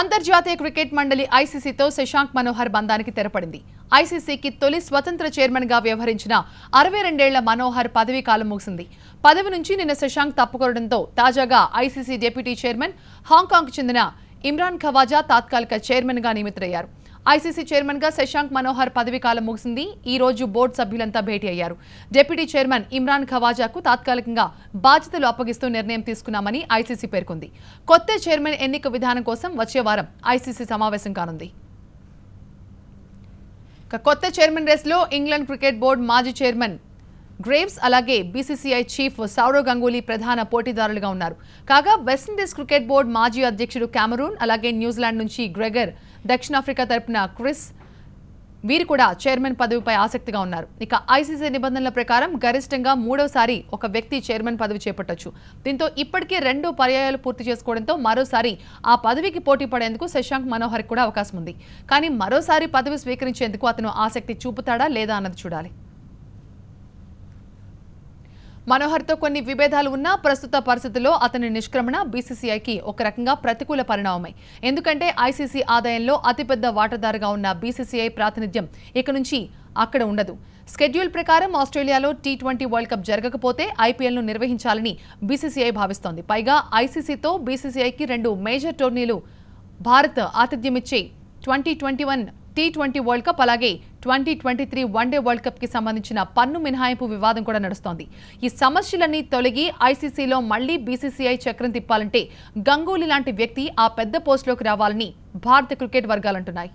అంతర్జాతీయ క్రికెట్ మండలి ఐసీసీతో శశాంక్ మనోహర్ బంధానికి తెరపడింది ఐసీసీకి తొలి స్వతంత్ర చైర్మన్గా వ్యవహరించిన అరవై రెండేళ్ల మనోహర్ పదవీ కాలం ముగిసింది పదవి నుంచి నిన్న శశాంక్ తప్పుకోవడంతో తాజాగా ఐసీసీ డిప్యూటీ చైర్మన్ హాంకాంగ్ చెందిన ఇమ్రాన్ ఖవాజా తాత్కాలిక చైర్మన్ గా నియమితులయ్యారు ఐసీసీ గా శశాంక్ మనోహర్ పదవీకాలం ముగిసింది ఈ రోజు బోర్డు సభ్యులంతా భేటీ అయ్యారు డిప్యూటీ చైర్మన్ ఇమ్రాన్ ఖవాజాకు తాత్కాలికంగా బాధ్యతలు అప్పగిస్తూ నిర్ణయం తీసుకున్నామని ఐసీసీ పేర్కొంది కొత్త చైర్మన్ ఎన్నిక విధానం కోసం వచ్చే వారం ఐసీసీ సమావేశం కానుంది కొత్త చైర్మన్ లో ఇంగ్లాండ్ క్రికెట్ బోర్డు మాజీ చైర్మన్ గ్రేవ్స్ అలాగే బీసీసీఐ చీఫ్ సౌరవ్ గంగూలీ ప్రధాన పోటీదారులుగా ఉన్నారు కాగా వెస్టిండీస్ క్రికెట్ బోర్డు మాజీ అధ్యక్షుడు కెమరూన్ అలాగే న్యూజిలాండ్ నుంచి గ్రెగర్ దక్షిణాఫ్రికా తరపున క్రిస్ వీరు కూడా చైర్మన్ పదవిపై ఆసక్తిగా ఉన్నారు ఇక ఐసీసీ నిబంధనల ప్రకారం గరిష్టంగా మూడోసారి ఒక వ్యక్తి చైర్మన్ పదవి చేపట్టొచ్చు దీంతో ఇప్పటికే రెండు పర్యాయాలు పూర్తి చేసుకోవడంతో మరోసారి ఆ పదవికి పోటీ పడేందుకు శశాంక్ మనోహర్ కూడా అవకాశం ఉంది కానీ మరోసారి పదవి స్వీకరించేందుకు అతను ఆసక్తి చూపుతాడా లేదా అన్నది చూడాలి మనోహర్తో కొన్ని విభేదాలు ఉన్నా ప్రస్తుత పరిస్థితుల్లో అతని నిష్క్రమణ బీసీసీఐకి ఒక రకంగా ప్రతికూల పరిణామమై ఎందుకంటే ఐసీసీ ఆదాయంలో అతిపెద్ద వాటాదారుగా ఉన్న బీసీసీఐ ప్రాతినిధ్యం ఇక నుంచి అక్కడ ఉండదు స్కెడ్యూల్ ప్రకారం ఆస్ట్రేలియాలో టీ ట్వంటీ వరల్డ్ కప్ జరగకపోతే ఐపీఎల్ను నిర్వహించాలని బీసీసీఐ భావిస్తోంది పైగా ఐసీసీతో బీసీసీఐకి రెండు మేజర్ టోర్నీలు భారత్ ఆతిథ్యమిచ్చే twenty twenty one T twenty world cup అలాగే twenty twenty three one day world కప్కి సంబంధించిన పన్ను మినహాయింపు వివాదం కూడా నడుస్తోంది ఈ సమస్యలన్నీ తొలగి ఐసీసీలో మళ్లీ బీసీసీఐ చక్రం తిప్పాలంటే గంగూలీ లాంటి వ్యక్తి ఆ పెద్ద పోస్టులోకి రావాలని భారత క్రికెట్ వర్గాలంటున్నాయి